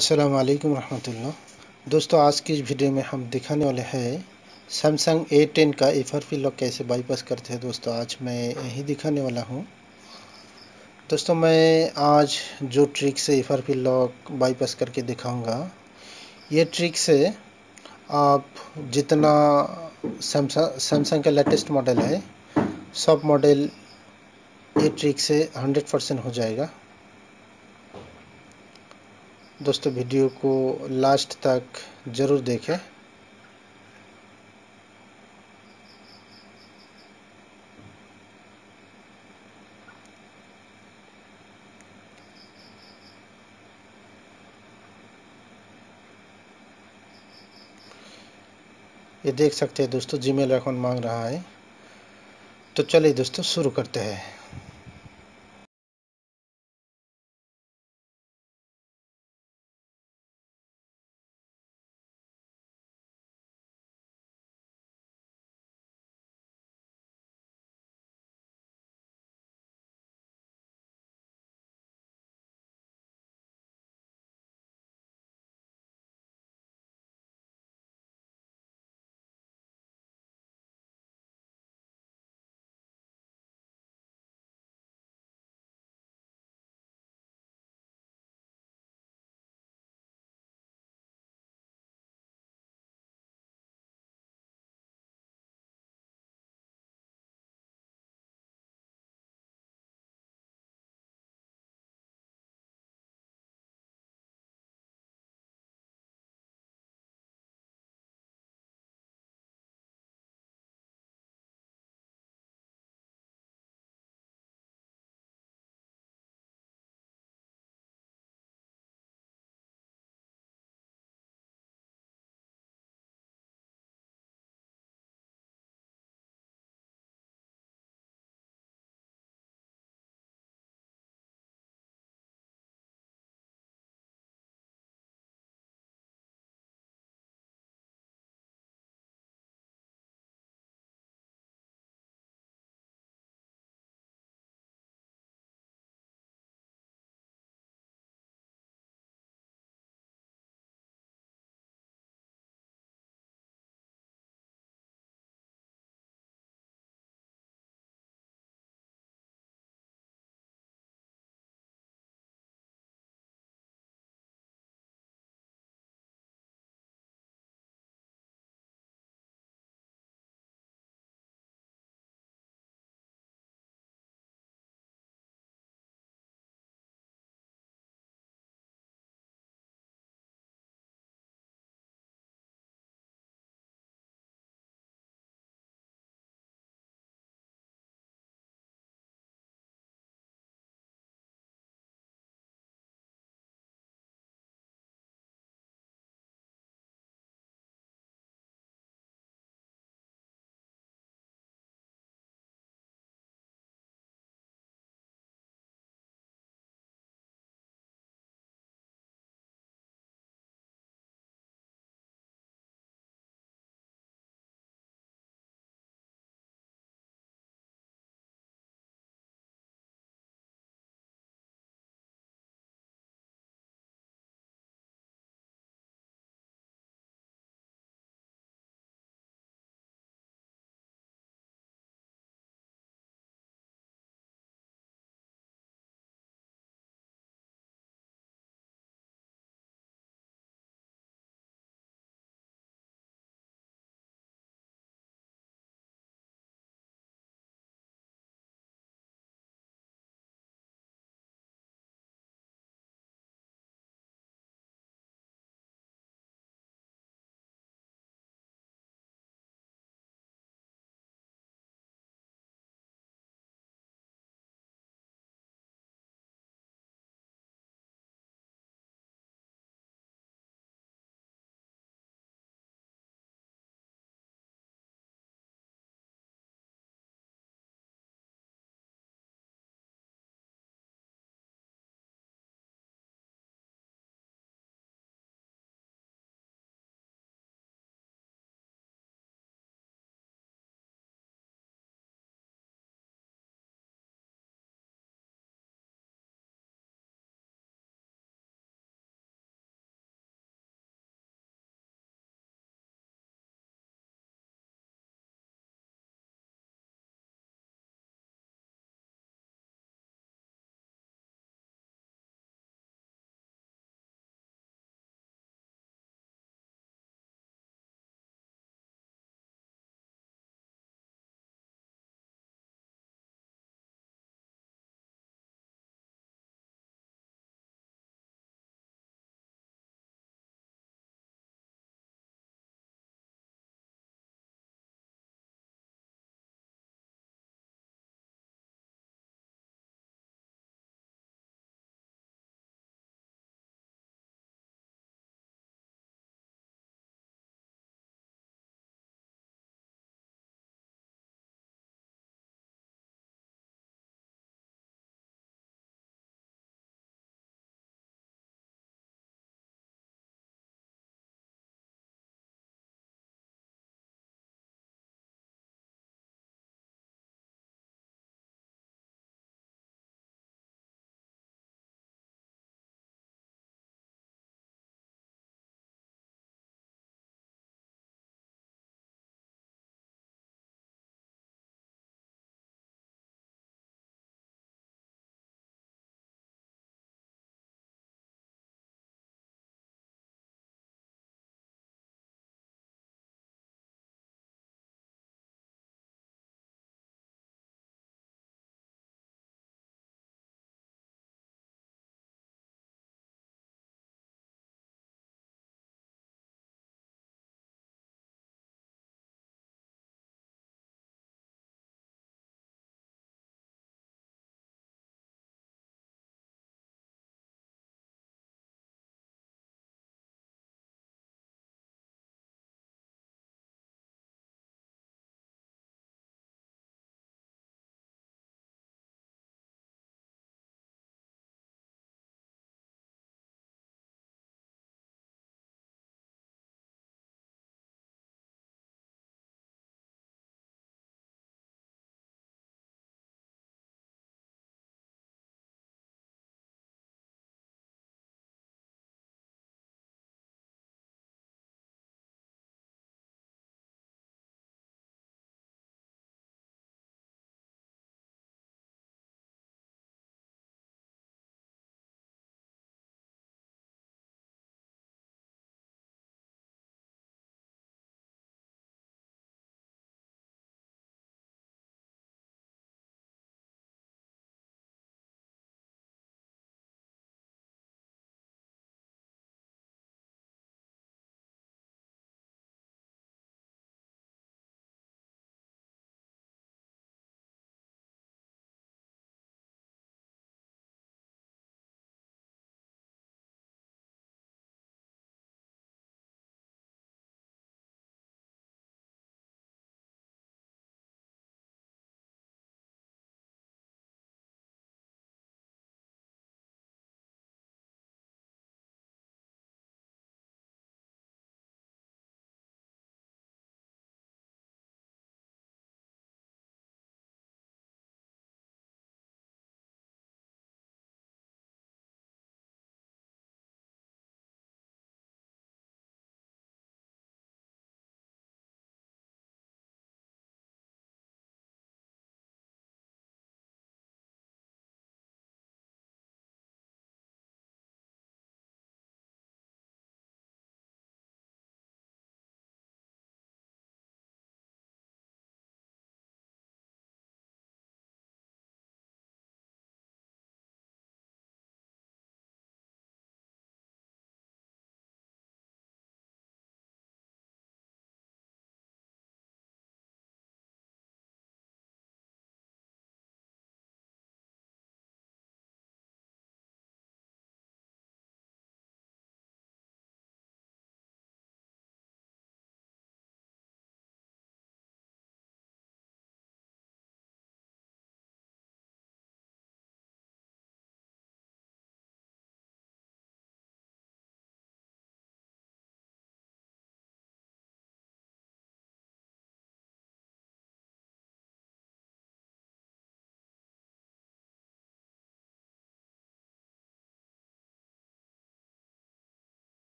अस्सलाम वालेकुम रहमतुल्लाह दोस्तों आज की इस वीडियो में हम दिखाने वाले हैं सैमसंग ए टेन का एफ आर पी लॉक कैसे बाईपास करते हैं दोस्तों आज मैं यही दिखाने वाला हूँ दोस्तों मैं आज जो ट्रिक से F R P lock bypass करके दिखाऊंगा ये ट्रिक से आप जितना सैमसंग सैमसंग का लेटेस्ट मॉडल है सब मॉडल ये ट्रिक से हंड्रेड परसेंट हो जाएगा दोस्तों वीडियो को लास्ट तक ज़रूर देखें ये देख सकते हैं दोस्तों जीमेल अकाउंट मांग रहा है तो चलिए दोस्तों शुरू करते हैं